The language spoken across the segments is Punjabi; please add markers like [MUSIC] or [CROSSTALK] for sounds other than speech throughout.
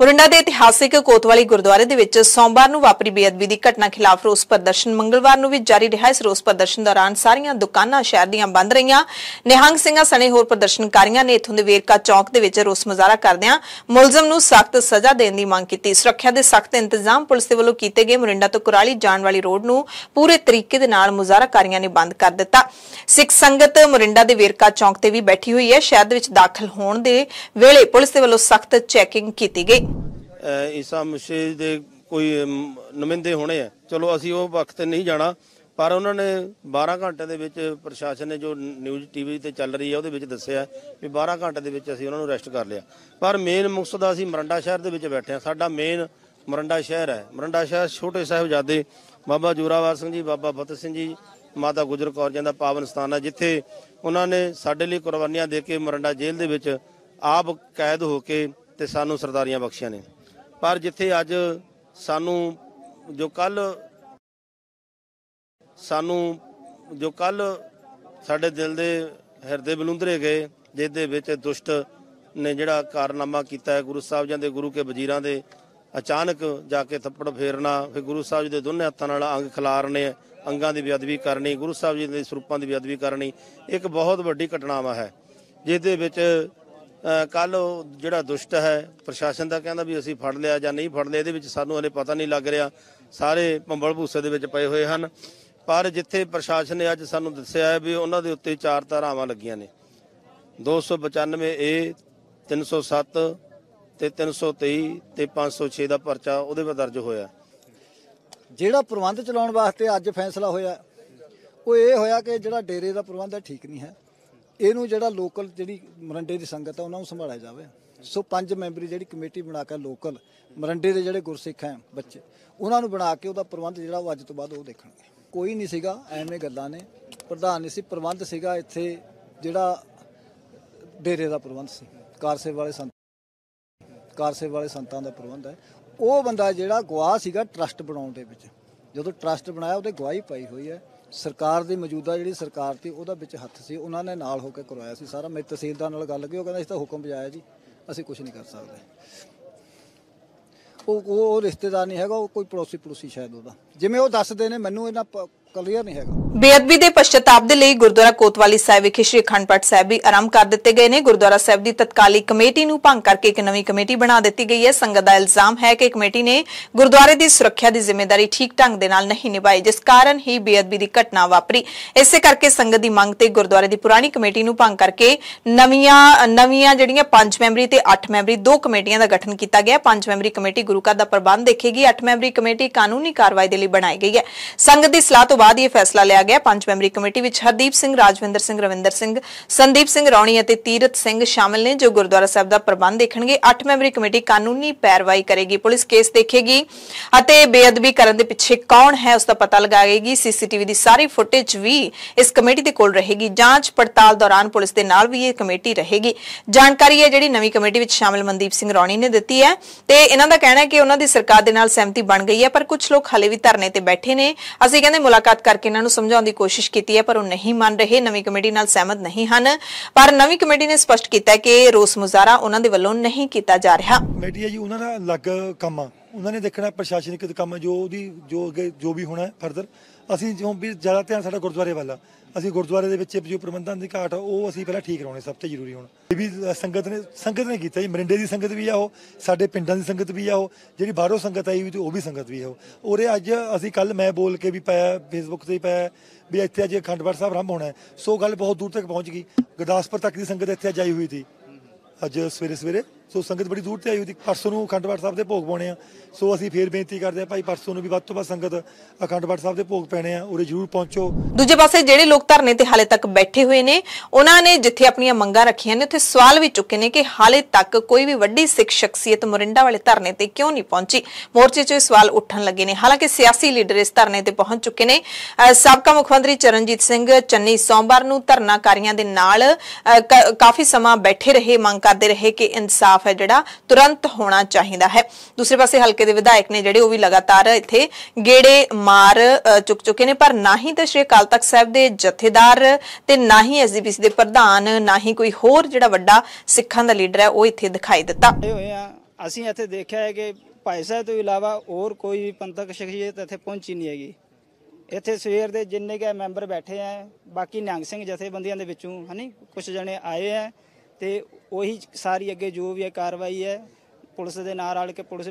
ਮੋਰਿੰਡਾ ਦੇ ਇਤਿਹਾਸਿਕ ਕੋਤਵਾਲੀ ਗੁਰਦੁਆਰੇ ਦੇ ਵਿੱਚ ਸੋਮਵਾਰ ਨੂੰ ਵਾਪਰੀ ਬੇਅਦਬੀ ਦੀ ਘਟਨਾ ਖਿਲਾਫ ਰੋਸ ਪ੍ਰਦਰਸ਼ਨ ਮੰਗਲਵਾਰ ਨੂੰ ਵੀ ਜਾਰੀ ਰਿਹਾ ਇਸ ਰੋਸ ਪ੍ਰਦਰਸ਼ਨ ਦੌਰਾਨ ਸਾਰੀਆਂ ਦੁਕਾਨਾਂ ਸ਼ਹਿਰ ਦੀਆਂ ਬੰਦ ਰਹੀਆਂ ਨਿਹੰਗ ਸਿੰਘਾਂ ਸਣੇ ਹੋਰ ਪ੍ਰਦਰਸ਼ਨਕਾਰੀਆਂ ਨੇ ਇਥੋਂ ਦੇ ਵੇਰਕਾ ਚੌਂਕ ਦੇ ਵਿੱਚ ਰੋਸ ਮੁਜ਼ਾਹਰਾ ਕਰਦਿਆਂ ਮੁਲਜ਼ਮ ਨੂੰ ਸਖਤ ਸਜ਼ਾ ਦੇਣ ਦੀ ਮੰਗ ਕੀਤੀ ਸੁਰੱਖਿਆ ਦੇ ਸਖਤ ਇੰਤਜ਼ਾਮ ਪੁਲਿਸ ਦੇ ਵੱਲੋਂ ਕੀਤੇ ਗਏ ਮੋਰਿੰਡਾ ਤੋਂ ਕੁਰਾਲੀ ਜਾਣ ਵਾਲੀ ਰੋਡ ਨੂੰ ਪੂਰੇ ਤਰੀਕੇ ਦੇ ਨਾਲ ਮੁਜ਼ਾਹਰਾਕਾਰੀਆਂ ਨੇ ਬੰਦ ਕਰ ਦਿੱਤਾ ਸਿੱਖ ਸੰਗਤ ਮੋਰਿੰਡਾ ਦੇ ਵੇਰਕਾ ਚੌਂਕ ਤੇ ਵੀ ਬੈਠੀ ਹੋਈ ਹੈ ਸ਼ਹਿਰ ਦੇ ਵਿੱਚ ਦਾਖਲ ਹੋਣ ਦੇ ਵੇਲੇ ਪੁਲਿਸ ਦੇ ਵੱਲੋਂ ਸਖਤ ਚੈਕਿੰਗ ਕੀਤੀ ਗਈ ਈਸਾ ਮਸੀਹ ਦੇ ਕੋਈ ਨਮਿੰਦੇ ਹੋਣੇ ਆ ਚਲੋ ਅਸੀਂ ਉਹ ਵਕਤ ਤੇ ਨਹੀਂ ਜਾਣਾ ਪਰ ਉਹਨਾਂ ਨੇ 12 ਘੰਟੇ ਦੇ ਵਿੱਚ ਪ੍ਰਸ਼ਾਸਨ ਨੇ ਜੋ ਨਿਊਜ਼ ਟੀਵੀ ਤੇ ਚੱਲ ਰਹੀ ਹੈ ਉਹਦੇ ਵਿੱਚ ਦੱਸਿਆ ਵੀ 12 ਘੰਟੇ ਦੇ ਵਿੱਚ ਅਸੀਂ ਉਹਨਾਂ ਨੂੰ ਅਰੈਸਟ ਕਰ ਲਿਆ ਪਰ ਮੇਨ ਮਕਸਦ ਅਸੀਂ ਮਰੰਡਾ ਸ਼ਹਿਰ ਦੇ ਵਿੱਚ ਬੈਠੇ ਆ ਸਾਡਾ ਮੇਨ ਮਰੰਡਾ ਸ਼ਹਿਰ ਹੈ ਮਰੰਡਾ ਸ਼ਹਿਰ ਛੋਟੇ ਸਾਹਿਬਜ਼ਾਦੇ ਬਾਬਾ ਜੋਰਾਵਰ ਸਿੰਘ ਜੀ ਬਾਬਾ ਫਤਿਹ ਸਿੰਘ ਜੀ ਮਾਤਾ ਗੁਜਰ ਕੌਰ ਜੀ ਦਾ ਪਾਵਨ ਸਥਾਨ ਹੈ ਜਿੱਥੇ ਉਹਨਾਂ ਨੇ ਸਾਡੇ ਲਈ ਕੁਰਬਾਨੀਆਂ ਦੇ ਕੇ ਮਰੰਡਾ ਜੇਲ੍ਹ ਦੇ ਵਿੱਚ ਆਪ ਕੈਦ ਹੋ ਕੇ ਤੇ ਸਾਨੂੰ ਸਰਦਾਰੀਆਂ ਬਖਸ਼ੀਆਂ ਨੇ ਪਰ ਜਿੱਥੇ ਅੱਜ ਸਾਨੂੰ ਜੋ ਕੱਲ ਸਾਨੂੰ ਜੋ ਕੱਲ ਸਾਡੇ ਦਿਲ ਦੇ ਹਿਰਦੇ ਬਲੁੰਦਰੇ ਗਏ ਜਿਸ ਦੇ ਵਿੱਚ ਦੁਸ਼ਟ ਨੇ ਜਿਹੜਾ ਕਾਰਨਾਮਾ ਕੀਤਾ ਹੈ ਗੁਰੂ ਸਾਹਿਬ ਦੇ ਗੁਰੂ ਕੇ ਵਜ਼ੀਰਾਂ ਦੇ ਅਚਾਨਕ ਜਾ ਕੇ ਥੱਪੜ ਫੇਰਨਾ ਫਿਰ ਗੁਰੂ ਸਾਹਿਬ ਜੀ ਦੇ ਦੋਨੇ ਹੱਥਾਂ ਨਾਲ ਅੰਗ ਖਿਲਾਰਨੇ ਅੰਗਾਂ ਦੀ ਬੇਅਦਬੀ ਕਰਨੀ ਗੁਰੂ ਸਾਹਿਬ ਜੀ ਦੇ ਸਰੂਪਾਂ ਦੀ ਬੇਅਦਬੀ ਕਰਨੀ ਇੱਕ ਬਹੁਤ ਵੱਡੀ ਘਟਨਾਵਾ ਹੈ ਜਿਸ ਦੇ ਵਿੱਚ ਕੱਲ ਜਿਹੜਾ ਦੁਸ਼ਟ ਹੈ ਪ੍ਰਸ਼ਾਸਨ ਦਾ ਕਹਿੰਦਾ ਵੀ ਅਸੀਂ ਫੜ ਲਿਆ ਜਾਂ ਨਹੀਂ ਫੜ ਲਿਆ ਇਹਦੇ ਵਿੱਚ ਸਾਨੂੰ ਹਲੇ ਪਤਾ ਨਹੀਂ ਲੱਗ ਰਿਹਾ ਸਾਰੇ ਭੰਬਲ ਭੂਸੇ ਦੇ ਵਿੱਚ ਪਏ ਹੋਏ ਹਨ ਪਰ ਜਿੱਥੇ ਪ੍ਰਸ਼ਾਸਨ ਨੇ ਅੱਜ ਸਾਨੂੰ ਦੱਸਿਆ ਹੈ ਵੀ ਉਹਨਾਂ ਦੇ ਉੱਤੇ ਚਾਰ ਧਾਰਾਵਾਂ ਲੱਗੀਆਂ ਨੇ 295 ਏ 307 ਤੇ 323 ਤੇ 506 ਦਾ ਪਰਚਾ ਉਹਦੇ ਵਿੱਚ ਦਰਜ ਹੋਇਆ ਜਿਹੜਾ ਪ੍ਰਬੰਧ ਚਲਾਉਣ ਵਾਸਤੇ ਅੱਜ ਫੈਸਲਾ ਹੋਇਆ ਉਹ ਇਹ ਹੋਇਆ ਕਿ ਜਿਹੜਾ ਡੇਰੇ ਦਾ ਪ੍ਰਬੰਧ ਹੈ ਠੀਕ ਨਹੀਂ ਹੈ ਇਹਨੂੰ ਜਿਹੜਾ ਲੋਕਲ ਜਿਹੜੀ ਮਰੰਡੇ ਦੀ ਸੰਗਤ ਆ ਉਹਨਾਂ ਨੂੰ ਸੰਭਾਲਿਆ ਜਾਵੇ ਸੋ ਪੰਜ ਮੈਂਬਰੀ ਜਿਹੜੀ ਕਮੇਟੀ ਬਣਾ ਕੇ ਲੋਕਲ ਮਰੰਡੇ ਦੇ ਜਿਹੜੇ ਗੁਰਸਿੱਖ ਹੈ ਬੱਚੇ ਉਹਨਾਂ ਨੂੰ ਬਣਾ ਕੇ ਉਹਦਾ ਪ੍ਰਬੰਧ ਜਿਹੜਾ ਉਹ ਅੱਜ ਤੋਂ ਬਾਅਦ ਉਹ ਦੇਖਣਗੇ ਕੋਈ ਨਹੀਂ ਸੀਗਾ ਐਵੇਂ ਗੱਲਾਂ ਨੇ ਪ੍ਰਧਾਨ ਨਹੀਂ ਸੀ ਪ੍ਰਬੰਧ ਸੀਗਾ ਇੱਥੇ ਜਿਹੜਾ ਡੇਰੇ ਦਾ ਪ੍ਰਬੰਧ ਸੀ ਕਾਰਸੇ ਵਾਲੇ ਸੰਤ ਕਾਰਸੇ ਵਾਲੇ ਸੰਤਾਂ ਦਾ ਪ੍ਰਬੰਧ ਹੈ ਉਹ ਬੰਦਾ ਜਿਹੜਾ ਗਵਾਹ ਸੀਗਾ ਟਰਸਟ ਬਣਾਉਣ ਦੇ ਵਿੱਚ ਜਦੋਂ ਟਰਸਟ ਬਣਾਇਆ ਉਹਦੇ ਗਵਾਹੀ ਪਾਈ ਹੋਈ ਹੈ ਸਰਕਾਰ ਦੀ ਮੌਜੂਦਾ ਜਿਹੜੀ ਸਰਕਾਰ ਸੀ ਉਹਦਾ ਵਿੱਚ ਹੱਥ ਸੀ ਉਹਨਾਂ ਨੇ ਨਾਲ ਹੋ ਕੇ ਕਰਵਾਇਆ ਸੀ ਸਾਰਾ ਮੈਂ ਤਹਿਸੀਲਦਾਰ ਨਾਲ ਗੱਲ ਕੀਤੀ ਉਹ ਕਹਿੰਦਾ ਇਸ ਤਾਂ ਹੁਕਮ ਪਜਾਇਆ ਜੀ ਅਸੀਂ ਕੁਝ ਨਹੀਂ ਕਰ ਸਕਦੇ ਉਹ ਉਹ ਰਿਸ਼ਤੇਦਾਰ ਨਹੀਂ ਹੈਗਾ ਉਹ ਕੋਈ ਪੜੋਸੀ ਪੜੋਸੀ ਸ਼ਾਇਦ ਉਹਦਾ ਜਿਵੇਂ ਉਹ ਦੱਸਦੇ ਨੇ ਮੈਨੂੰ ਇਹਨਾਂ ਕਲੀਅਰ ਨਹੀਂ ਹੈਗਾ ਬੇਅਦਬੀ ਦੇ ਪਛਤਾਪ ਦੇ ਲਈ ਗੁਰਦੁਆਰਾ ਕੋਤਵਾਲੀ ਸਾਹਿਬ ਵਿਖੇ ਸ਼੍ਰੀ ਅਖੰਡ ਪਾਠ ਸਾਹਿਬ ਵੀ ਆਰੰਭ ਕਰ ਦਿੱਤੇ ਗਏ ਨੇ ਗੁਰਦੁਆਰਾ ਸਾਹਿਬ ਦੀ ਤਤਕਾਲੀ ਕਮੇਟੀ ਨੂੰ ਭੰਗ ਕਰਕੇ ਇੱਕ ਨਵੀਂ ਕਮੇਟੀ ਬਣਾ ਦਿੱਤੀ ਗਈ ਹੈ ਸੰਗਤ ਦਾ ਇਲਜ਼ਾਮ ਹੈ ਕਿ ਕਮੇਟੀ ਨੇ ਗੁਰਦੁਆਰੇ ਦੀ ਸੁਰੱਖਿਆ ਦੀ ਜ਼ਿੰਮੇਵਾਰੀ ਠੀਕ ਢੰਗ ਦੇ ਨਾਲ ਨਹੀਂ ਨਿਭਾਈ ਜਿਸ ਕਾਰਨ ਹੀ ਬੇਅਦਬੀ ਦੀ ਘਟਨਾ ਵਾਪਰੀ ਇਸੇ ਕਰਕੇ ਸੰਗਤ ਦੀ ਮੰਗ ਤੇ ਗੁਰਦੁਆਰੇ ਦੀ ਪੁਰਾਣੀ ਕਮੇਟੀ ਨੂੰ ਭੰਗ ਕਰਕੇ ਨਵੀਆਂ ਨਵੀਆਂ ਜਿਹੜੀਆਂ 5 ਮੈਂਬਰੀ ਤੇ 8 ਮੈਂਬਰੀ ਦੋ ਕਮੇਟੀਆਂ ਦਾ ਗਠਨ ਕੀਤਾ ਗਿਆ 5 ਮੈਂਬਰੀ ਕਮੇਟੀ ਗੁਰੂ ਘਰ ਦਾ ਪ੍ਰਬੰਧ ਦੇਖੇਗੀ 8 ਮੈਂਬਰੀ ਕਮੇਟੀ ਕਾਨੂੰਨੀ ਕਾਰਵਾਈ ਦੇ ਲਈ ਬਣਾਈ ਗਈ ਹੈ ਸੰਗਤ ਦੀ ਸਲਾਹ ਤੋਂ ਬਾਅਦ ਇਹ ਫੈਸਲਾ ਲਿਆ ਕਰਵਾਇਆ ਗਿਆ ਪੰਜ ਮੈਂਬਰੀ ਕਮੇਟੀ ਵਿੱਚ ਹਰਦੀਪ ਸਿੰਘ ਰਾਜਵਿੰਦਰ ਸਿੰਘ ਰਵਿੰਦਰ ਸਿੰਘ ਸੰਦੀਪ ਸਿੰਘ ਰੌਣੀ ਅਤੇ ਤੀਰਤ ਸਿੰਘ ਸ਼ਾਮਲ ਨੇ ਜੋ ਗੁਰਦੁਆਰਾ ਸਾਹਿਬ ਦਾ ਪ੍ਰਬੰਧ ਦੇਖਣਗੇ 8 ਮੈਂਬਰੀ ਕਮੇਟੀ ਕਾਨੂੰਨੀ ਪੈਰਵਾਈ ਕਰੇਗੀ ਪੁਲਿਸ ਕੇਸ ਦੇਖੇਗੀ ਅਤੇ ਬੇਅਦਬੀ ਕਰਨ ਦੇ ਪਿੱਛੇ ਕੌਣ ਹੈ ਉਸ ਦਾ ਪਤਾ ਲਗਾਏਗੀ ਸੀਸੀਟੀਵੀ ਦੀ ਸਾਰੀ ਫੁਟੇਜ ਵੀ ਇਸ ਕਮੇਟੀ ਦੇ ਕੋਲ ਰਹੇਗੀ ਜਾਂਚ ਪੜਤਾਲ ਦੌਰਾਨ ਪੁਲਿਸ ਦੇ ਨਾਲ ਵੀ ਇਹ ਕਮੇਟੀ ਰਹੇਗੀ ਜਾਣਕਾਰੀ ਹੈ ਜਿਹੜੀ ਨਵੀਂ ਕਮੇਟੀ ਵਿੱਚ ਸ਼ਾਮਲ ਮਨਦੀਪ ਸਿੰਘ ਰੌਣੀ ਨੇ ਦਿੱਤੀ ਹੈ ਤੇ ਇਹਨਾਂ ਦਾ ਕਹਿਣਾ ਹੈ ਕਿ ਉਹਨਾਂ ਦੀ ਸਰਕਾਰ ਦੇ ਨਾਲ ਸਹਿਮਤੀ ਬਣ ਗਈ ਹੈ ਪਰ ਕੁਝ ਲੋਕ ਹਲੇ ਵੀ ਧਰਨੇ ਤੇ ਬੈਠੇ ਨੇ ਅਸੀਂ ਕਹਿੰਦੇ ਮੁਲਾਕਾਤ ਕਰਕੇ ਇਹਨਾਂ ਨੂੰ ਸਮਝਾਉਣ ਦੀ ਕੋਸ਼ਿਸ਼ ਕੀਤੀ ਹੈ ਪਰ ਉਹ ਨਹੀਂ ਮੰਨ ਰਹੇ ਨਵੀਂ ਕਮੇਟੀ ਨਾਲ ਸਹਿਮਤ ਨਹੀਂ ਹਨ ਪਰ ਨਵੀਂ ਕਮੇਟੀ ਨੇ ਸਪਸ਼ਟ ਕੀਤਾ ਕਿ ਰੋਸ ਮੁਜ਼ਾਹਰਾ ਉਹਨਾਂ ਦੇ ਵੱਲੋਂ ਨਹੀਂ ਕੀਤਾ ਜਾ ਰਿਹਾ ਕਮੇਟੀ ਹੈ ਜੀ ਉਹਨਾਂ ਦਾ ਅਲੱਗ ਕੰਮ ਆ ਉਹਨਾਂ ਨੇ ਦੇਖਣਾ ਪ੍ਰਸ਼ਾਸਨਿਕ ਕੰਮ ਜੋ ਉਹਦੀ ਜੋ ਅੱਗੇ ਜੋ ਵੀ ਹੋਣਾ ਫਰਦਰ ਅਸੀਂ ਜਿਉਂ ਵੀ ਜ਼ਿਆਦਾ ਧਿਆਨ ਸਾਡਾ ਗੁਰਦੁਆਰੇ ਵੱਲ ਅਸੀਂ ਗੁਰਦੁਆਰੇ ਦੇ ਵਿੱਚ ਜੋ ਪ੍ਰਬੰਧਨ ਦੀ ਘਾਟ ਆ ਉਹ ਅਸੀਂ ਪਹਿਲਾਂ ਠੀਕ ਕਰਾਉਣੇ ਸਭ ਤੋਂ ਜ਼ਰੂਰੀ ਹੁਣ ਇਹ ਵੀ ਸੰਗਤ ਨੇ ਸੰਗਤ ਨੇ ਕੀਤਾ ਜੀ ਮਰਿੰਡੇ ਦੀ ਸੰਗਤ ਵੀ ਆ ਉਹ ਸਾਡੇ ਪਿੰਡਾਂ ਦੀ ਸੰਗਤ ਵੀ ਆ ਉਹ ਜਿਹੜੀ ਬਾਹਰੋਂ ਸੰਗਤ ਆਈ ਵੀ ਉਹ ਵੀ ਸੰਗਤ ਵੀ ਆ ਉਹ ਅੱਜ ਅਸੀਂ ਕੱਲ ਮੈਂ ਬੋਲ ਕੇ ਵੀ ਪਾਇਆ ਫੇਸਬੁੱਕ ਤੇ ਪਾਇਆ ਵੀ ਇੱਥੇ ਅੱਜ ਖੰਡਵਰ ਸਾਹਿਬ ਰੰਭ ਹੋਣਾ ਸੋ ਗੱਲ ਬਹੁਤ ਦੂਰ ਤੱਕ ਪਹੁੰਚ ਗਈ ਗੁਰਦਾਸਪੁਰ ਤੱਕ ਦੀ ਸੰਗਤ ਇੱਥੇ ਅੱਜ ਆਈ ਹੋਈ ਸੀ ਅੱਜ ਸਵੇਰੇ ਸਵੇਰੇ ਸੋ ਸੰਗਤ ਬੜੀ ਦੂਰ ਤੇ ਆਈ ਹੋਈ ਸੀ ਪਰਸੋਂ ਨੂੰ ਅਖੰਡ ਪਾਠ ਸਾਹਿਬ ਦੇ ਭੋਗ ਪਾਉਣੇ ਆ ਸੋ ਅਸੀਂ ਫੇਰ ਬੇਨਤੀ ਕਰਦੇ ਆ ਭਾਈ ਪਰਸੋਂ ਨੂੰ ਵੀ ਵੱਧ ਤੋਂ ਵੱਧ ਸੰਗਤ ਅਖੰਡ ਪਾਠ ਸਾਹਿਬ ਦੇ ਭੋਗ ਪੈਣੇ ਆ ਉਰੇ ਜ਼ਰੂਰ ਪਹੁੰਚੋ ਦੂਜੇ ਪਾਸੇ ਜਿਹੜੇ ਲੋਕ ਧਰਨੇ ਤੇ ਹਾਲੇ ਤੱਕ ਬੈਠੇ ਹੋਏ ਨੇ ਉਹਨਾਂ ਨੇ ਜਿੱਥੇ ਆਪਣੀਆਂ ਮੰਗਾਂ ਰੱਖੀਆਂ ਨੇ ਉੱਥੇ ਸਵਾਲ ਵੀ ਚੁੱਕੇ ਨੇ ਕਿ ਹਾਲੇ ਤੱਕ ਕੋਈ ਵੀ ਵੱਡੀ ਸਿੱਖ ਸ਼ਖਸੀਅਤ ਮੋਰਿੰਡਾ ਵਾਲੇ ਧਰਨੇ ਤੇ ਕਿਉਂ ਨਹੀਂ ਪਹੁੰਚੀ ਮੋਰਚੇ 'ਚ ਸਵਾਲ ਉੱਠਣ ਲੱਗੇ ਨੇ ਹਾਲਾਂਕਿ ਸਿਆਸੀ ਲੀਡਰ ਇਸ ਧਰਨੇ ਤੇ ਪਹੁੰਚ ਚੁੱਕੇ ਨੇ ਸਾਬਕਾ ਮੁੱਖ ਮੰਤਰੀ ਚਰਨਜੀਤ ਸਿੰਘ ਚੰਨੀ ਸੋਮਵਾਰ ਨੂੰ ਧਰਨਾਕਾਰੀਆਂ ਦੇ ਨਾਲ ਕਾਫੀ ਸਮਾਂ ਬੈਠੇ ਰਹੇ ਮੰਗ ਕਰਦੇ ਰਹੇ ਕਿ ਇਨਸਾਫ ਖਿਲਾਫ ਹੈ ਜਿਹੜਾ ਤੁਰੰਤ ਹੋਣਾ ਚਾਹੀਦਾ ਹੈ ਦੂਸਰੇ ਪਾਸੇ ਹਲਕੇ ਦੇ ਵਿਧਾਇਕ ਨੇ ਜਿਹੜੇ ਉਹ ਵੀ ਲਗਾਤਾਰ ਇੱਥੇ ਗੇੜੇ ਮਾਰ ਚੁੱਕ ਚੁੱਕੇ ਨੇ ਪਰ ਨਾ ਹੀ ਤੇ ਸ਼੍ਰੀ ਅਕਾਲ ਤਖਤ ਸਾਹਿਬ ਦੇ ਜਥੇਦਾਰ ਤੇ ਨਾ ਹੀ ਐਸਜੀਪੀਸੀ ਦੇ ਪ੍ਰਧਾਨ ਨਾ ਹੀ ਕੋਈ ਹੋਰ ਜਿਹੜਾ ਵੱਡਾ ਸਿੱਖਾਂ ਦਾ ਲੀਡਰ ਹੈ ਉਹ ਇੱਥੇ ਦਿਖਾਈ ਦਿੱਤਾ ਅਸੀਂ ਇੱਥੇ ਦੇਖਿਆ ਹੈ ਕਿ ਭਾਈ ਸਾਹਿਬ ਤੋਂ ਇਲਾਵਾ ਹੋਰ ਕੋਈ ਵੀ ਪੰਥਕ ਸ਼ਖਸੀਅਤ ਇੱਥੇ ਪਹੁੰਚੀ ਨਹੀਂ ਹੈਗੀ ਇੱਥੇ ਸਵੇਰ ਦੇ ਜਿੰਨੇ ਕੇ ਮੈਂਬਰ ਬੈਠੇ ਆ ਬਾਕੀ ਨਿਹੰਗ ਸਿੰਘ ਜਥੇਬੰਦੀਆਂ ਦੇ ਵਿੱਚੋਂ ਹਨੀ ਕੁਝ ਜਣੇ ਆਏ ਆ ਤੇ ਉਹੀ ਸਾਰੀ ਅੱਗੇ ਜੋ ਵੀ ਹੈ ਕਾਰਵਾਈ ਹੈ ਪੁਲਿਸ ਦੇ ਨਾਲ ਰਲ ਕੇ ਪੁਲਿਸ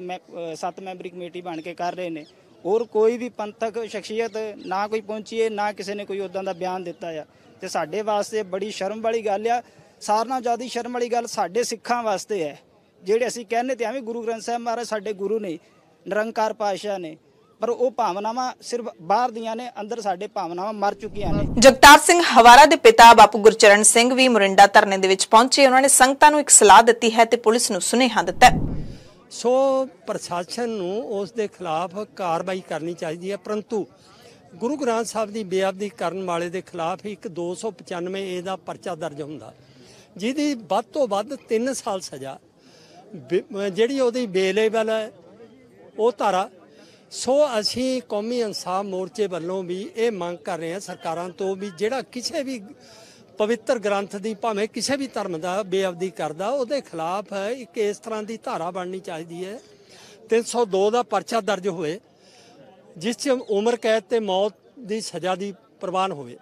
ਸੱਤ ਮੈਂਬਰੀ ਕਮੇਟੀ ਬਣ ਕੇ ਕਰ ਰਹੇ ਨੇ ਔਰ ਕੋਈ ਵੀ ਪੰਥਕ ਸ਼ਖਸੀਅਤ ਨਾ ਕੋਈ ਪਹੁੰਚੀ ਹੈ ਨਾ ਕਿਸੇ ਨੇ ਕੋਈ ਉਦਾਂ ਦਾ ਬਿਆਨ ਦਿੱਤਾ ਆ ਤੇ ਸਾਡੇ ਵਾਸਤੇ ਬੜੀ ਸ਼ਰਮ ਵਾਲੀ ਗੱਲ ਆ ਸਾਰਨਾ ਜਿਆਦਾ ਸ਼ਰਮ ਵਾਲੀ ਗੱਲ ਸਾਡੇ ਸਿੱਖਾਂ ਵਾਸਤੇ ਹੈ ਜਿਹੜੇ ਅਸੀਂ ਕਹਿੰਦੇ ਤੇ ਐਵੇਂ ਗੁਰੂ ਗ੍ਰੰਥ ਸਾਹਿਬ ਮਹਾਰਾਜ ਸਾਡੇ ਗੁਰੂ ਨੇ ਨਿਰੰਕਾਰ ਪਾਤਸ਼ਾਹ ਨੇ ਪਰ ਉਹ ਭਾਵਨਾਵਾਂ ਸਿਰਫ ਬਾਹਰ ਦੀਆਂ ਨੇ ਅੰਦਰ ਸਾਡੇ ਭਾਵਨਾਵਾਂ ਮਰ ਚੁੱਕੀਆਂ ਨੇ ਜਗਤਾਰ ਸਿੰਘ ਹਵਾਰਾ ਦੇ ਪਿਤਾ ਬਾਪੂ ਗੁਰਚਰਨ ਸਿੰਘ ਵੀ ਮੁਰਿੰਡਾ ਧਰਨੇ ਦੇ ਵਿੱਚ ਪਹੁੰਚੇ ਉਹਨਾਂ ਨੇ ਸੰਗਤਾਂ ਨੂੰ ਇੱਕ ਸਲਾਹ ਦਿੱਤੀ ਹੈ ਤੇ ਪੁਲਿਸ ਨੂੰ ਸੁਨੇਹਾ ਦਿੱਤਾ ਸੋ ਪ੍ਰਸ਼ਾਸਨ ਨੂੰ ਉਸ ਦੇ ਖਿਲਾਫ ਕਾਰਵਾਈ ਕਰਨੀ ਚਾਹੀਦੀ ਹੈ ਪਰੰਤੂ ਗੁਰੂ ਗ੍ਰੰਥ ਸਾਹਿਬ ਦੀ ਬੇਅਦਬੀ ਕਰਨ ਵਾਲੇ ਦੇ ਖਿਲਾਫ ਇੱਕ 295 ਏ ਦਾ ਪਰਚਾ ਦਰਜ ਹੁੰਦਾ ਜਿਹਦੀ ਵੱਧ ਤੋਂ ਵੱਧ 3 ਸਾਲ ਸਜ਼ਾ ਜਿਹੜੀ ਉਹਦੀ ਬੇਲੇਬਲ ਹੈ ਉਹ ਧਾਰਾ ਸੋ ਅਸੀਂ ਕੌਮੀ ਇਨਸਾਫ ਮੋਰਚੇ ਵੱਲੋਂ ਵੀ ਇਹ ਮੰਗ ਕਰ ਰਹੇ ਹਾਂ ਸਰਕਾਰਾਂ ਤੋਂ ਵੀ ਜਿਹੜਾ ਕਿਸੇ ਵੀ ਪਵਿੱਤਰ ਗ੍ਰੰਥ ਦੀ ਭਾਵੇਂ ਕਿਸੇ ਵੀ ਧਰਮ ਦਾ ਬੇਅਵਦੀ ਕਰਦਾ ਉਹਦੇ ਖਿਲਾਫ ਇੱਕ ਇਸ ਤਰ੍ਹਾਂ ਦੀ ਧਾਰਾ ਬਣਨੀ ਚਾਹੀਦੀ ਹੈ 302 ਦਾ ਪਰਚਾ ਦਰਜ ਹੋਵੇ ਜਿਸ 'ਚ ਉਮਰ ਕੈਦ ਤੇ ਮੌਤ ਦੀ ਸਜ਼ਾ ਦੀ ਪ੍ਰਵਾਨ ਹੋਵੇ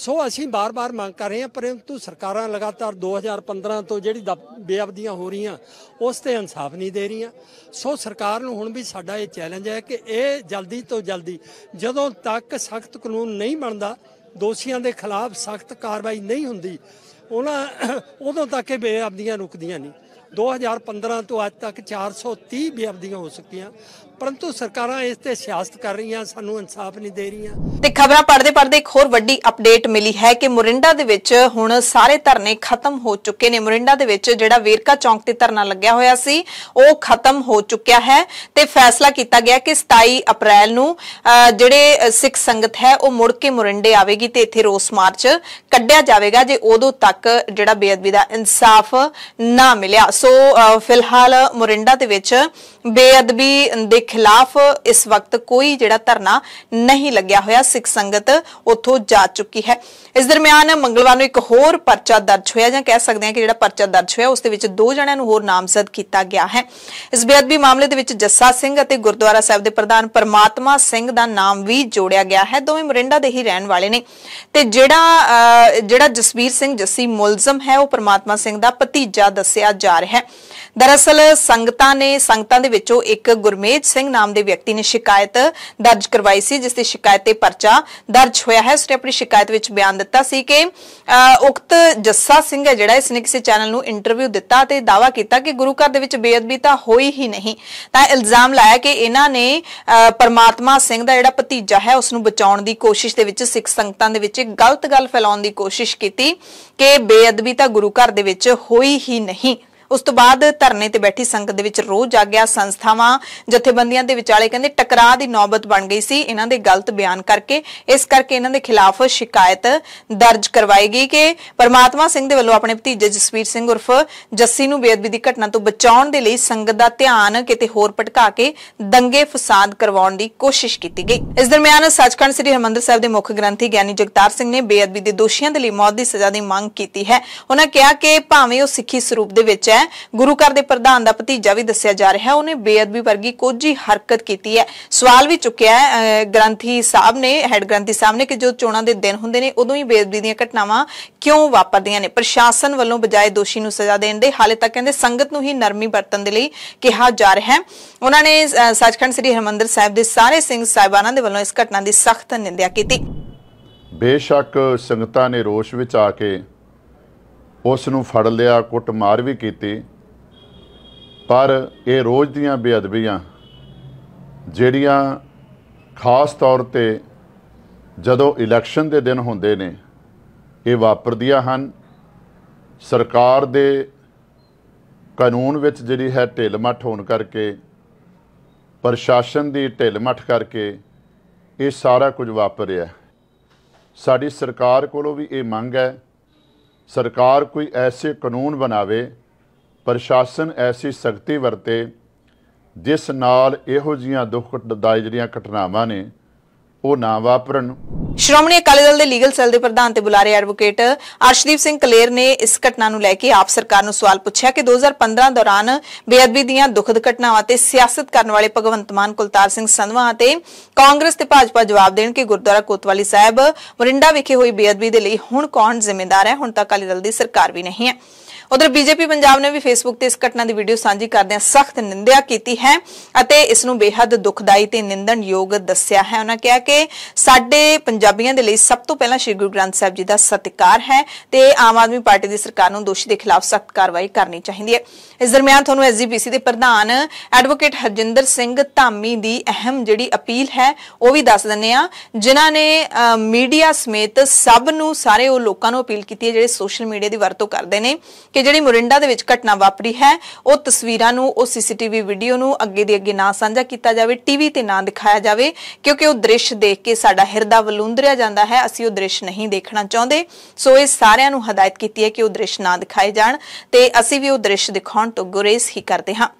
ਸੋ ਅਸੀਂ ਬਾਰ-ਬਾਰ ਮੰਗ ਕਰ ਰਹੇ ਹਾਂ ਪਰੰਤੂ ਸਰਕਾਰਾਂ ਲਗਾਤਾਰ 2015 ਤੋਂ ਜਿਹੜੀ ਬੇਅਬਦੀਆਂ ਹੋ ਰਹੀਆਂ ਉਸ ਤੇ ਇਨਸਾਫ ਨਹੀਂ ਦੇ ਰਹੀਆਂ ਸੋ ਸਰਕਾਰ ਨੂੰ ਹੁਣ ਵੀ ਸਾਡਾ ਇਹ ਚੈਲੰਜ ਹੈ ਕਿ ਇਹ ਜਲਦੀ ਤੋਂ ਜਲਦੀ ਜਦੋਂ ਤੱਕ ਸਖਤ ਕਾਨੂੰਨ ਨਹੀਂ ਬਣਦਾ ਦੋਸ਼ੀਆਂ ਦੇ ਖਿਲਾਫ ਸਖਤ ਕਾਰਵਾਈ ਨਹੀਂ ਹੁੰਦੀ ਉਹਨਾਂ [COUGHS] ਉਦੋਂ ਤੱਕ ਇਹ ਬੇਅਬਦੀਆਂ ਰੁਕਦੀਆਂ ਨਹੀਂ 2015 ਤੋਂ ਅੱਜ ਤੱਕ 430 ਬੇਅਬਦੀਆਂ ਹੋ ਸਕੀਆਂ ਪਰੰਤੂ ਸਰਕਾਰਾਂ ਇਸ ਤੇ ਸਿਆਸਤ ਕਰ ਰਹੀਆਂ ਸਾਨੂੰ ਇਨਸਾਫ ਨਹੀਂ ਦੇ ਰਹੀਆਂ ਤੇ ਖਬਰਾਂ ਪੜਦੇ ਪੜਦੇ ਇੱਕ ਹੋਰ ਵੱਡੀ ਅਪਡੇਟ ਮਿਲੀ ਹੈ ਕਿ ਮੋਰਿੰਡਾ ਦੇ ਵਿੱਚ ਹੁਣ ਸਾਰੇ ਧਰਨੇ ਖਤਮ ਹੋ ਚੁੱਕੇ ਨੇ ਮੋਰਿੰਡਾ ਦੇ ਵਿੱਚ ਜਿਹੜਾ ਵੇਰਕਾ ਚੌਂਕ ਤੇ ਧਰਨਾ ਲੱਗਿਆ ਹੋਇਆ ਸੀ ਉਹ ਖਤਮ ਹੋ ਚੁੱਕਿਆ ਹੈ ਤੇ ਫੈਸਲਾ ਕੀਤਾ ਗਿਆ ਕਿ 27 ਅਪ੍ਰੈਲ ਨੂੰ ਜਿਹੜੇ ਸਿੱਖ ਸੰਗਤ ਹੈ ਉਹ ਮੁੜ ਕੇ ਮੋਰਿੰਡੇ ਆਵੇਗੀ ਤੇ ਇੱਥੇ ਰੋਸ ਮਾਰਚ ਕੱਢਿਆ ਜਾਵੇਗਾ ਜੇ ਉਦੋਂ ਤੱਕ ਜਿਹੜਾ ਬੇਅਦਬੀ ਦਾ ਇਨਸਾਫ ਨਾ ਮਿਲਿਆ ਸੋ ਫਿਲਹਾਲ ਮੋਰਿੰਡਾ ਦੇ ਵਿੱਚ ਬੇਅਦਬੀ ਦੇ ਖਿਲਾਫ ਇਸ ਵਕਤ ਕੋਈ ਜਿਹੜਾ ਧਰਨਾ ਨਹੀਂ ਲੱਗਿਆ ਹੋਇਆ ਸਿੱਖ ਸੰਗਤ ਉੱਥੋਂ ਜਾ ਚੁੱਕੀ ਹੈ ਇਸ ਦਰਮਿਆਨ ਮੰਗਲਵਾਰ ਨੂੰ ਇੱਕ ਹੋਰ ਪਰਚਾ ਦਰਜ ਹੋਇਆ ਜਾਂ ਕਹਿ ਸਕਦੇ ਹਾਂ ਕਿ ਜਿਹੜਾ ਪਰਚਾ ਦਰਜ ਹੋਇਆ ਉਸ ਦੇ ਵਿੱਚ ਦੋ ਜਣਿਆਂ ਨੂੰ ਹੋਰ ਨਾਮਜ਼ਦ ਕੀਤਾ ਗਿਆ ਹੈ ਇਸ ਬੇਅਦਬੀ ਮਾਮਲੇ ਦੇ ਵਿੱਚ ਜੱਸਾ ਸਿੰਘ ਅਤੇ ਗੁਰਦੁਆਰਾ ਸਾਹਿਬ ਦੇ ਪ੍ਰਧਾਨ ਪਰਮਾਤਮਾ ਸਿੰਘ ਦਾ ਨਾਮ ਵੀ ਜੋੜਿਆ ਗਿਆ ਹੈ ਦੋਵੇਂ ਮੋਰਿੰਡਾ ਦੇ ਹੀ ਰਹਿਣ ਵਾਲੇ ਨੇ ਤੇ ਜਿਹੜਾ ਜਿਹੜਾ ਜਸਵੀਰ ਸਿੰਘ ਜੱਸੀ ਮੁਲਜ਼ਮ ਹੈ ਉਹ ਪਰਮਾਤਮਾ ਸਿੰਘ ਦਾ ਭਤੀਜਾ ਦੱਸਿਆ ਜਾ ਰਿਹਾ ਹੈ ਦਰਅਸਲ ਸੰਗਤਾਂ ਨੇ ਸੰਗਤਾਂ ਦੇ ਵਿੱਚੋਂ ਇੱਕ ਗੁਰਮੇਜ ਸਿੰਘ ਨਾਮ ਦੇ ਵਿਅਕਤੀ ਨੇ ਸ਼ਿਕਾਇਤ ਦਰਜ ਕਰਵਾਈ ਸੀ ਜਿਸ ਦੀ ਸ਼ਿਕਾਇਤ ਤੇ ਪਰਚਾ ਦਰਜ ਹੋਇਆ ਹੈ ਉਸਨੇ ਆਪਣੀ ਸ਼ਿਕਾਇਤ ਵਿੱਚ ਬਿਆਨ ਦਿੱਤਾ ਸੀ ਕਿ ਉਕਤ ਜੱਸਾ ਸਿੰਘ ਹੈ ਜਿਹੜਾ ਇਸਨੇ ਕਿਸੇ ਚੈਨਲ ਨੂੰ ਇੰਟਰਵਿਊ ਦਿੱਤਾ ਤੇ ਦਾਵਾ ਕੀਤਾ ਕਿ ਗੁਰੂ ਘਰ ਦੇ ਵਿੱਚ ਬੇਅਦਬੀ ਤਾਂ ਹੋਈ ਹੀ ਨਹੀਂ ਤਾਂ ਇਲਜ਼ਾਮ ਲਾਇਆ ਕਿ ਇਹਨਾਂ ਨੇ ਪਰਮਾਤਮਾ ਸਿੰਘ ਦਾ ਜਿਹੜਾ ਭਤੀਜਾ ਹੈ ਉਸ ਨੂੰ ਬਚਾਉਣ ਦੀ ਕੋਸ਼ਿਸ਼ ਦੇ ਵਿੱਚ ਸਿੱਖ ਸੰਗਤਾਂ ਦੇ ਵਿੱਚ ਗਲਤ ਗੱਲ ਫੈਲਾਉਣ ਦੀ ਕੋਸ਼ਿਸ਼ ਕੀਤੀ ਕਿ ਬੇਅਦਬੀ ਤਾਂ ਗੁਰੂ ਘਰ ਦੇ ਵਿੱਚ ਹੋਈ ਹੀ ਨਹੀਂ ਉਸ ਤੋਂ ਬਾਅਦ ਧਰਨੇ ਤੇ ਬੈਠੀ ਸੰਗਤ ਦੇ ਵਿੱਚ ਰੋਹ ਜਾਗਿਆ ਸੰਸਥਾਵਾਂ ਜਥੇਬੰਦੀਆਂ ਦੇ ਵਿਚਾਲੇ ਕਹਿੰਦੇ ਟਕਰਾਅ ਦੀ ਨੌਬਤ ਬਣ ਗਈ ਸੀ ਇਹਨਾਂ ਦੇ ਗਲਤ ਬਿਆਨ ਕਰਕੇ ਇਸ ਕਰਕੇ ਇਹਨਾਂ ਦੇ ਖਿਲਾਫ ਸ਼ਿਕਾਇਤ ਦਰਜ ਕਰਵਾਈ ਗਈ ਕਿ ਪਰਮਾਤਮਾ ਸਿੰਘ ਦੇ ਵੱਲੋਂ ਆਪਣੇ ਭਤੀਜੇ ਜਸਵੀਰ ਸਿੰਘ ਉਰਫ ਜੱਸੀ ਨੂੰ ਬੇਅਦਬੀ ਦੀ ਘਟਨਾ ਤੋਂ ਬਚਾਉਣ ਦੇ ਲਈ ਸੰਗਤ ਦਾ ਧਿਆਨ ਕਿਤੇ ਹੋਰ ਭਟਕਾ ਕੇ ਦੰਗੇ ਫਸਾਦ ਕਰਵਾਉਣ ਦੀ ਕੋਸ਼ਿਸ਼ ਕੀਤੀ ਗਈ ਇਸ ਦਰਮਿਆਨ ਸੱਚਖੰਡ ਸ੍ਰੀ ਹਰਮੰਦਰ ਸਾਹਿਬ ਦੇ ਮੁੱਖ ਗ੍ਰੰਥੀ ਗਿਆਨੀ ਜਗਤਾਰ ਸਿੰਘ ਨੇ ਬੇਅਦਬੀ ਦੇ ਦੋਸ਼ੀਆਂ ਦੇ ਲਈ ਮੌਤ ਦੀ ਸਜ਼ਾ ਦੀ ਮੰਗ ਕੀਤੀ ਹੈ ਉਹਨਾਂ ਕਿਹਾ ਕਿ ਭਾਵੇਂ ਉਹ ਸਿੱਖੀ ਸਰੂਪ ਦੇ ਵਿੱਚ ਹੈ ਹੈ ਗੁਰੂ ਘਰ ਦੇ ਪ੍ਰਧਾਨ ਦਾ ਭਤੀਜਾ ਵੀ ਦੱਸਿਆ ਜਾ ਰਿਹਾ ਹੈ ਉਹਨੇ ਬੇਅਦਬੀ ਵਰਗੀ ਕੋਝੀ ਹਰਕਤ ਕੀਤੀ ਹੈ ਸਵਾਲ ਵੀ ਚੁੱਕਿਆ ਹੈ ਗ੍ਰੰਥੀ ਸਾਹਿਬ ਨੇ ਹੈਡ ਗ੍ਰੰਥੀ ਸਾਹਿਬ ਨੇ ਕਿ ਜੋ ਚੋਣਾਂ ਦੇ ਦਿਨ ਹੁੰਦੇ ਨੇ ਉਦੋਂ ਹੀ ਬੇਅਦਬੀ ਦੀਆਂ ਘਟਨਾਵਾਂ ਕਿਉਂ ਵਾਪਰਦੀਆਂ ਨੇ ਪ੍ਰਸ਼ਾਸਨ ਵੱਲੋਂ ਬਜਾਏ ਦੋਸ਼ੀ ਨੂੰ ਸਜ਼ਾ ਦੇਣ ਦੇ ਹਾਲੇ ਤੱਕ ਕਹਿੰਦੇ ਸੰਗਤ ਨੂੰ ਹੀ ਨਰਮੀ ਵਰਤਣ ਦੇ ਲਈ ਕਿਹਾ ਜਾ ਰਿਹਾ ਹੈ ਉਹਨਾਂ ਨੇ ਸੱਚਖੰਡ ਸ੍ਰੀ ਹਰਮੰਦਰ ਸਾਹਿਬ ਦੇ ਸਾਰੇ ਸਿੰਘ ਸਾਹਿਬਾਨਾਂ ਦੇ ਵੱਲੋਂ ਇਸ ਘਟਨਾ ਦੀ ਸਖਤ ਨਿੰਦਿਆ ਕੀਤੀ ਬੇਸ਼ੱਕ ਸੰਗਤਾਂ ਨੇ ਰੋਸ਼ ਵਿੱਚ ਆ ਕੇ ਉਸ ਨੂੰ ਫੜ ਲਿਆ ਕੁੱਟਮਾਰ ਵੀ ਕੀਤੀ ਪਰ ਇਹ ਰੋਜ਼ ਦੀਆਂ ਬੇਅਦਬੀਆਂ ਜਿਹੜੀਆਂ ਖਾਸ ਤੌਰ ਤੇ ਜਦੋਂ ਇਲੈਕਸ਼ਨ ਦੇ ਦਿਨ ਹੁੰਦੇ ਨੇ ਇਹ ਵਾਪਰਦੀਆਂ ਹਨ ਸਰਕਾਰ ਦੇ ਕਾਨੂੰਨ ਵਿੱਚ ਜਿਹੜੀ ਹੈ ਢਿੱਲਮੱਠ ਹੋਣ ਕਰਕੇ ਪ੍ਰਸ਼ਾਸਨ ਦੀ ਢਿੱਲਮੱਠ ਕਰਕੇ ਇਹ ਸਾਰਾ ਕੁਝ ਵਾਪਰਿਆ ਸਾਡੀ ਸਰਕਾਰ ਕੋਲੋਂ ਵੀ ਇਹ ਮੰਗ ਹੈ ਸਰਕਾਰ ਕੋਈ ਐਸੇ ਕਾਨੂੰਨ ਬਣਾਵੇ ਪ੍ਰਸ਼ਾਸਨ ਐਸੀ ਸ਼ਕਤੀ ਵਰਤੇ ਜਿਸ ਨਾਲ ਇਹੋ ਜੀਆਂ ਦੁੱਖ ਜਿਹੜੀਆਂ ਘਟਨਾਵਾਂ ਨੇ ਉਹ ਨਾ ਵਾਪਰਨ ਸ਼੍ਰੋਮਣੀ ਅਕਾਲੀ ਦਲ ਦੇ ਲੀਗਲ ਸੈੱਲ ਦੇ ਪ੍ਰਧਾਨ ਤੇ ਬੁਲਾਰੇ ਐਡਵੋਕੇਟ ਅਰਸ਼ਦੀਪ ਸਿੰਘ ਕਲੇਰ ਨੇ ਇਸ ਘਟਨਾ ਨੂੰ ਲੈ ਕੇ ਆਪ ਸਰਕਾਰ ਨੂੰ ਸਵਾਲ ਪੁੱਛਿਆ ਕਿ 2015 ਦੌਰਾਨ ਬੇਅਦਬੀ ਦੀਆਂ ਦੁਖਦ ਘਟਨਾਵਾਂ ਤੇ ਸਿਆਸਤ ਕਰਨ ਵਾਲੇ ਭਗਵੰਤ ਮਾਨ ਕੁਲਤਾਰ ਸਿੰਘ ਸੰਧਵਾ ਅਤੇ ਕਾਂਗਰਸ ਤੇ ਭਾਜਪਾ ਜਵਾਬ ਦੇਣ ਕਿ ਗੁਰਦੁਆਰਾ ਕੋਤਵਾਲੀ ਸਾਹਿਬ ਮਰਿੰਡਾ ਵਿਖੇ ਹੋਈ ਬੇਅਦਬੀ ਦੇ ਲਈ ਹੁਣ ਕੌਣ ਜ਼ਿੰਮੇਵਾਰ ਹੈ ਹੁਣ ਤੱਕ ਅਕਾਲੀ ਦਲ ਦੀ ਸਰਕਾਰ ਵੀ ਨਹੀਂ ਹੈ ਉਧਰ ਬੀਜੇਪੀ ਪੰਜਾਬ ਨੇ ਵੀ ਫੇਸਬੁੱਕ ਤੇ ਇਸ ਘਟਨਾ ਦੀ ਵੀਡੀਓ ਸਾਂਝੀ ਕਰਦਿਆਂ ਸਖਤ ਨਿੰਦਿਆ ਕੀਤੀ ਹੈ ਅਤੇ ਇਸ ਨੂੰ ਬੇਹੱਦ ਦੁਖਦਾਈ ਤੇ ਨਿੰਦਣਯੋਗ ਦੱਸਿਆ ਹੈ ਉਹਨਾਂ ਕਿਹਾ ਕਿ ਸਾਡੇ ਪੰਜਾਬੀਆਂ ਦੇ ਲਈ ਸਭ ਤੋਂ ਪਹਿਲਾਂ ਸ਼੍ਰੀ ਗੁਰੂ ਗ੍ਰੰਥ ਸਾਹਿਬ ਜੀ ਦਾ ਸਤਿਕਾਰ ਹੈ ਤੇ ਆਮ ਆਦਮੀ ਪਾਰਟੀ ਦੀ ਸਰਕਾਰ ਨੂੰ ਦੋਸ਼ੀ ਦੇ ਖਿਲਾਫ ਸਖਤ ਕਾਰਵਾਈ ਕਰਨੀ ਚਾਹੀਦੀ ਹੈ ਇਸ ਦਰਮਿਆਨ ਤੁਹਾਨੂੰ ਐਸਜੀਪੀਸੀ ਦੇ ਪ੍ਰਧਾਨ ਐਡਵੋਕੇਟ ਹਰਜਿੰਦਰ ਸਿੰਘ ਧਾਮੀ ਦੀ ਅਹਿਮ ਜਿਹੜੀ ਅਪੀਲ ਹੈ ਉਹ ਵੀ ਦੱਸ ਦਿੰਨੇ ਆ ਜਿਨ੍ਹਾਂ ਨੇ ਮੀਡੀਆ ਸਮੇਤ ਸਭ ਨੂੰ ਸਾਰੇ ਉਹ ਲੋਕਾਂ ਨੂੰ ਅਪੀਲ ਕੀਤੀ ਹੈ ਜਿਹੜੇ ਸੋਸ਼ਲ ਮੀਡੀਆ ਦੀ ਵਰਤੋਂ ਕਰਦੇ ਨੇ ਕਿ ਜਿਹੜੀ ਮੋਰਿੰਡਾ ਦੇ ਵਿੱਚ ਘਟਨਾ ਵਾਪਰੀ ਹੈ ਉਹ ਤਸਵੀਰਾਂ ਨੂੰ ਉਹ ਸੀਸੀਟੀਵੀ ਵੀਡੀਓ ਨੂੰ ਅੱਗੇ ਦੀ ਅੱਗੇ ਨਾ ਸਾਂਝਾ ਕੀਤਾ ਜਾਵੇ ਟੀਵੀ ਤੇ ਨਾ ਦਿਖਾਇਆ ਜਾਵੇ ਕਿਉਂਕਿ ਉਹ ਦ੍ਰਿਸ਼ ਦੇਖ ਕੇ ਸਾਡਾ ਹਿਰਦਾ ਵਲੂੰਦਰਿਆ ਜਾਂਦਾ ਹੈ ਅਸੀਂ ਉਹ ਦ੍ਰਿਸ਼ ਨਹੀਂ ਦੇਖਣਾ ਚਾਹੁੰਦੇ ਸੋ ਇਹ ਸਾਰਿਆਂ ਨੂੰ ਹਦਾਇਤ ਕੀਤੀ ਹੈ ਕਿ ਉਹ ਦ੍ਰਿਸ਼ ਨਾ ਦਿਖਾਏ ਜਾਣ ਤੇ ਅਸੀਂ ਵੀ ਉਹ ਦ੍ਰਿਸ਼ ਦਿਖਾਉਣ ਤੋਂ ਗੁਰੇਜ਼ ਹੀ ਕਰਦੇ ਹਾਂ